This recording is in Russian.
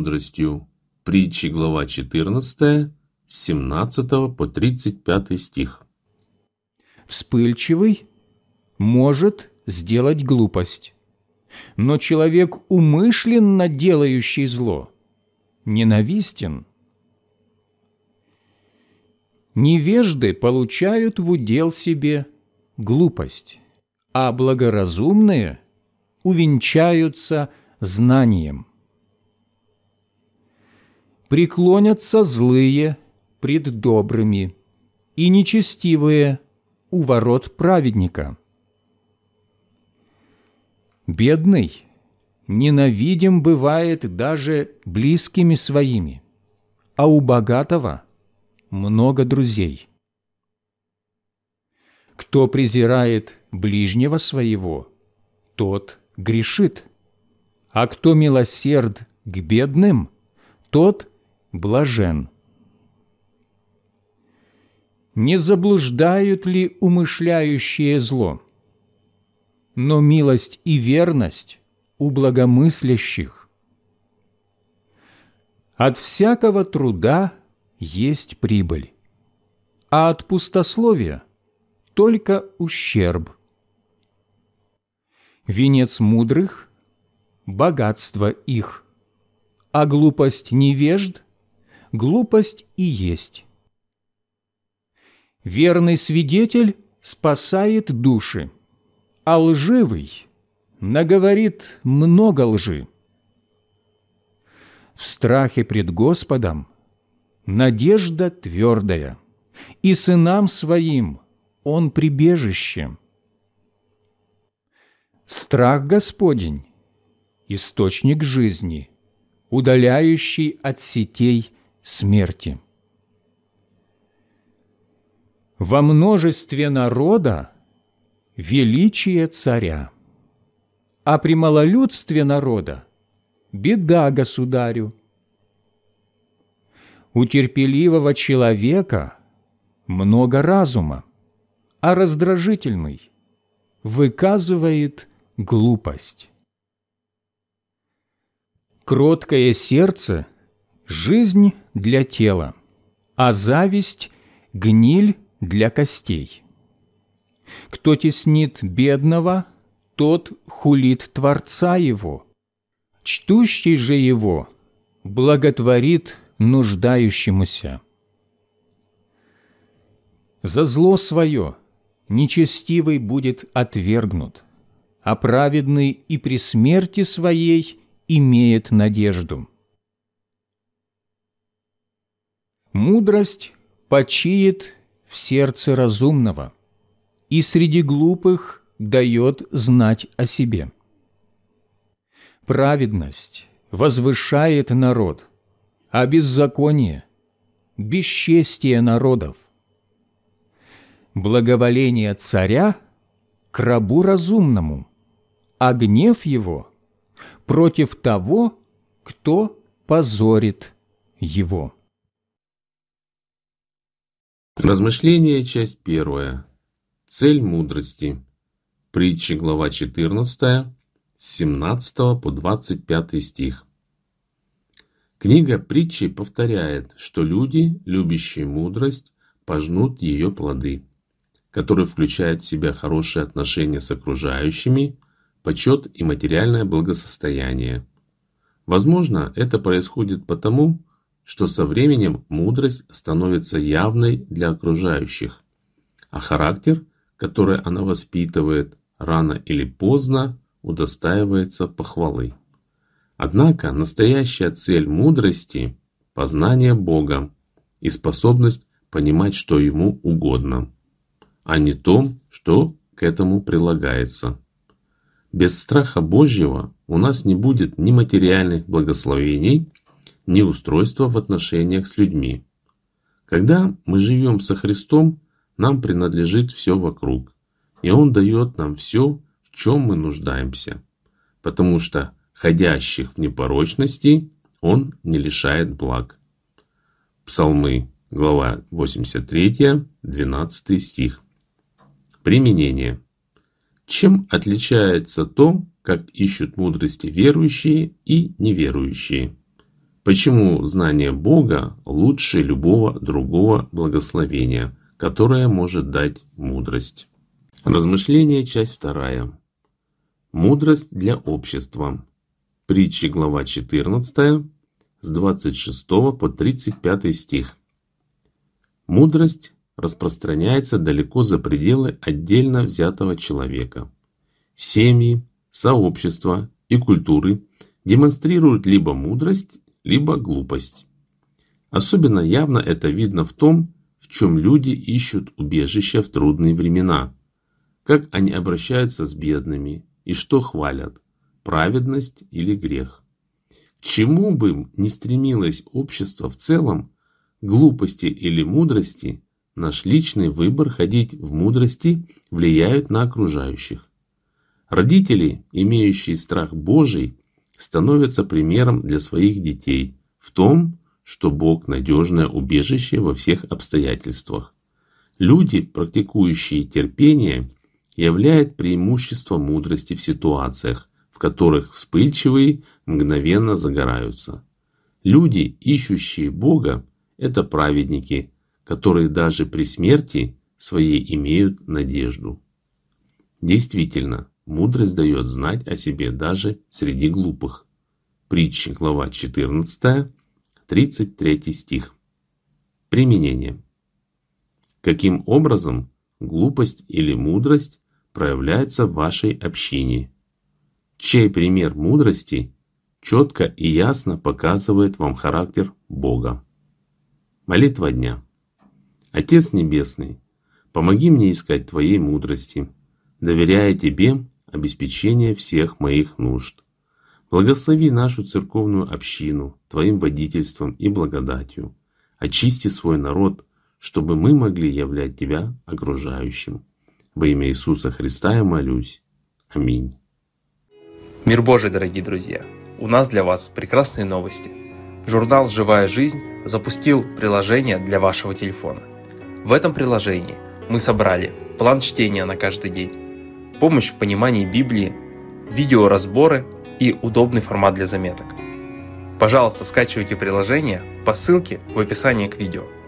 мудростью. Притчи, глава 14, 17 по 35 стих. Вспыльчивый может сделать глупость, но человек, умышленно делающий зло, ненавистен. Невежды получают в удел себе глупость, а благоразумные увенчаются знанием преклонятся злые пред добрыми, и нечестивые у ворот праведника. Бедный ненавидим бывает даже близкими своими, а у богатого много друзей. Кто презирает ближнего своего, тот грешит, а кто милосерд к бедным, тот блажен. Не заблуждают ли умышляющие зло? Но милость и верность у благомыслящих. От всякого труда есть прибыль, а от пустословия только ущерб. Венец мудрых – богатство их, а глупость невежд – глупость и есть. Верный свидетель спасает души, а лживый наговорит много лжи. В страхе пред Господом надежда твердая, и сынам своим он прибежище. Страх Господень – источник жизни, удаляющий от сетей смерти. Во множестве народа величие царя, а при малолюдстве народа беда государю. У терпеливого человека много разума, а раздражительный выказывает глупость. Кроткое сердце Жизнь для тела, а зависть – гниль для костей. Кто теснит бедного, тот хулит Творца его. Чтущий же его благотворит нуждающемуся. За зло свое нечестивый будет отвергнут, а праведный и при смерти своей имеет надежду. Мудрость почиет в сердце разумного и среди глупых дает знать о себе. Праведность возвышает народ, а беззаконие – бесчестие народов. Благоволение царя – к рабу разумному, а гнев его – против того, кто позорит его. Размышления, часть первая. Цель мудрости. Притча, глава 14, с 17 по 25 стих. Книга притчи повторяет, что люди, любящие мудрость, пожнут ее плоды, которые включают в себя хорошие отношения с окружающими, почет и материальное благосостояние. Возможно, это происходит потому, что со временем мудрость становится явной для окружающих, а характер, который она воспитывает, рано или поздно удостаивается похвалы. Однако настоящая цель мудрости – познание Бога и способность понимать, что Ему угодно, а не то, что к этому прилагается. Без страха Божьего у нас не будет ни материальных благословений, неустройство в отношениях с людьми. Когда мы живем со Христом, нам принадлежит все вокруг, и Он дает нам все, в чем мы нуждаемся, потому что ходящих в непорочности Он не лишает благ. Псалмы, глава 83, 12 стих. Применение. Чем отличается то, как ищут мудрости верующие и неверующие? Почему знание Бога лучше любого другого благословения, которое может дать мудрость? Размышление, часть вторая. Мудрость для общества. Притчи, глава 14, с 26 по 35 стих. Мудрость распространяется далеко за пределы отдельно взятого человека. Семьи, сообщества и культуры демонстрируют либо мудрость, либо глупость. Особенно явно это видно в том, в чем люди ищут убежища в трудные времена, как они обращаются с бедными и что хвалят – праведность или грех. К чему бы ни стремилось общество в целом, глупости или мудрости, наш личный выбор ходить в мудрости влияют на окружающих. Родители, имеющие страх Божий – становятся примером для своих детей в том, что Бог – надежное убежище во всех обстоятельствах. Люди, практикующие терпение, являют преимущество мудрости в ситуациях, в которых вспыльчивые мгновенно загораются. Люди, ищущие Бога, это праведники, которые даже при смерти своей имеют надежду. Действительно, Мудрость дает знать о себе даже среди глупых. Притчи, глава 14, 33 стих. Применение. Каким образом глупость или мудрость проявляется в вашей общине? Чей пример мудрости четко и ясно показывает вам характер Бога? Молитва дня. Отец Небесный, помоги мне искать Твоей мудрости. Доверяя Тебе, обеспечения всех моих нужд. Благослови нашу церковную общину Твоим водительством и благодатью. Очисти свой народ, чтобы мы могли являть Тебя окружающим. Во имя Иисуса Христа я молюсь. Аминь. Мир Божий, дорогие друзья! У нас для вас прекрасные новости. Журнал «Живая жизнь» запустил приложение для вашего телефона. В этом приложении мы собрали план чтения на каждый день, помощь в понимании Библии, видеоразборы и удобный формат для заметок. Пожалуйста, скачивайте приложение по ссылке в описании к видео.